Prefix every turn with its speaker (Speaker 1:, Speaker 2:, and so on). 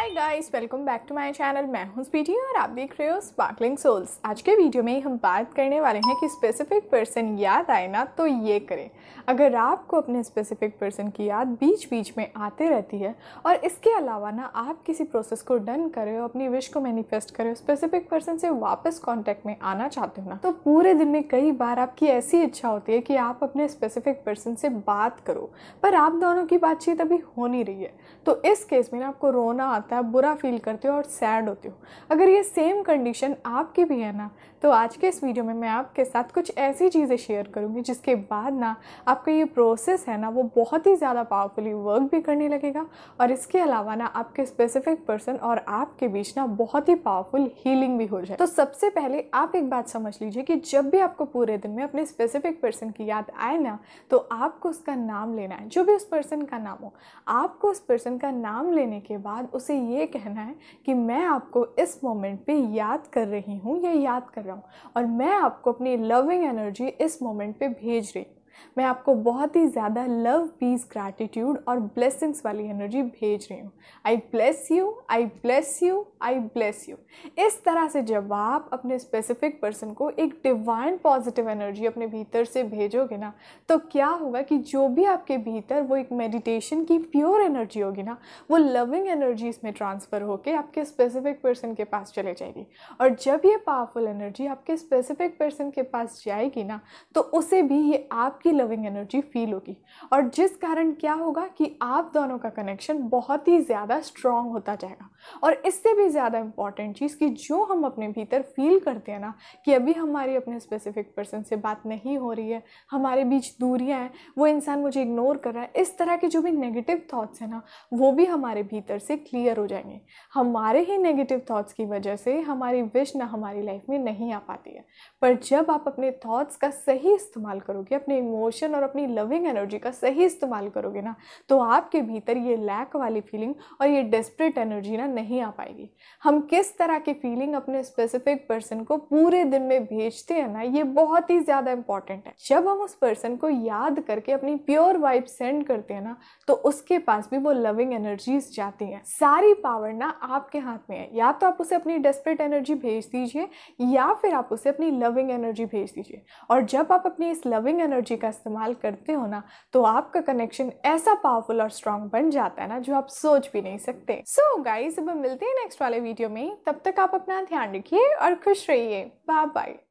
Speaker 1: hi guys welcome back to my channel मैं हूं स्पीटी और आप देख रहे हो स्पार्कलिंग सोल्स आज के वीडियो में हम बात करने वाले हैं कि स्पेसिफिक पर्सन याद आए ना तो ये करें अगर आपको अपने स्पेसिफिक पर्सन की याद बीच बीच में आते रहती है और इसके अलावा ना आप किसी प्रोसेस को डन करें हो अपनी विश को मैनिफेस्ट करें स्पेसिफिक पर्सन से वापस कॉन्टैक्ट में आना चाहते हो ना तो पूरे दिन में कई बार आपकी ऐसी इच्छा होती है कि आप अपने स्पेसिफिक पर्सन से बात करो पर आप दोनों की बातचीत अभी हो नहीं रही है तो इस केस में ना आपको रोना आता है बुरा फील करते हो और सैड होते हो अगर ये सेम कंडीशन आपकी भी है ना तो आज के इस वीडियो में मैं आपके साथ कुछ ऐसी चीज़ें शेयर करूँगी जिसके बाद ना आपका ये प्रोसेस है ना वो बहुत ही ज़्यादा पावरफुली वर्क भी करने लगेगा और इसके अलावा ना आपके स्पेसिफिक पर्सन और आपके बीच ना बहुत ही पावरफुल हीलिंग भी हो जाए तो सबसे पहले आप एक बात समझ लीजिए कि जब भी आपको पूरे दिन में अपने स्पेसिफिक पर्सन की याद आए ना तो आपको उसका नाम लेना है जो भी उस पर्सन का नाम हो आपको उस पर्सन का नाम लेने के बाद उसे ये कहना है कि मैं आपको इस मोमेंट पे याद कर रही हूँ या याद कर रहा हूँ और मैं आपको अपनी लविंग एनर्जी इस मोमेंट पे भेज रही हूँ मैं आपको बहुत ही ज़्यादा लव पीस ग्रैटिट्यूड और ब्लेसिंग्स वाली एनर्जी भेज रही हूँ I bless you I bless you I bless you इस तरह से जब आप अपने स्पेसिफिक पर्सन को एक डिवाइन पॉजिटिव एनर्जी अपने भीतर से भेजोगे ना तो क्या होगा कि जो भी आपके भीतर वो एक मेडिटेशन की प्योर एनर्जी होगी ना वो लविंग एनर्जीज में ट्रांसफ़र होकर आपके स्पेसिफिक पर्सन के पास चले जाएगी और जब ये पावरफुल एनर्जी आपके स्पेसिफिक पर्सन के पास जाएगी ना तो उसे भी ये आपकी की लविंग एनर्जी फील होगी और जिस कारण क्या होगा कि आप दोनों का कनेक्शन बहुत ही ज़्यादा स्ट्रॉन्ग होता जाएगा और इससे भी ज़्यादा इम्पॉर्टेंट चीज़ कि जो हम अपने भीतर फील करते हैं ना कि अभी हमारी अपने स्पेसिफिक पर्सन से बात नहीं हो रही है हमारे बीच दूरियाँ हैं वो इंसान मुझे इग्नोर कर रहा है इस तरह के जो भी नेगेटिव थाट्स हैं ना वो भी हमारे भीतर से क्लियर हो जाएंगे हमारे ही नेगेटिव थाट्स की वजह से हमारी विश ना हमारी लाइफ में नहीं आ पाती है पर जब आप अपने थाट्स का सही इस्तेमाल करोगे अपने इमोशन और अपनी लविंग एनर्जी का सही इस्तेमाल करोगे ना तो आपके भीतर ये लैक वाली फीलिंग और ये डेस्परेट एनर्जी ना नहीं आ पाएगी हम किस तरह की फीलिंग अपने स्पेसिफिक पर्सन को पूरे दिन में भेजते हैं ना ये बहुत ही ज़्यादा इंपॉर्टेंट है जब हम उस पर्सन को याद करके अपनी प्योर वाइब सेंड करते हैं ना तो उसके पास भी वो लविंग एनर्जीज जाती हैं सारी पावर ना आपके हाथ में है या तो आप उसे अपनी डेस्परेट एनर्जी भेज दीजिए या फिर आप उसे अपनी लविंग एनर्जी भेज दीजिए और जब आप अपनी इस लविंग एनर्जी का इस्तेमाल करते हो ना तो आपका कनेक्शन ऐसा पावरफुल और स्ट्रांग बन जाता है ना जो आप सोच भी नहीं सकते सो so, गाइज अब मिलते हैं नेक्स्ट वाले वीडियो में तब तक आप अपना ध्यान रखिए और खुश रहिए बाय बाय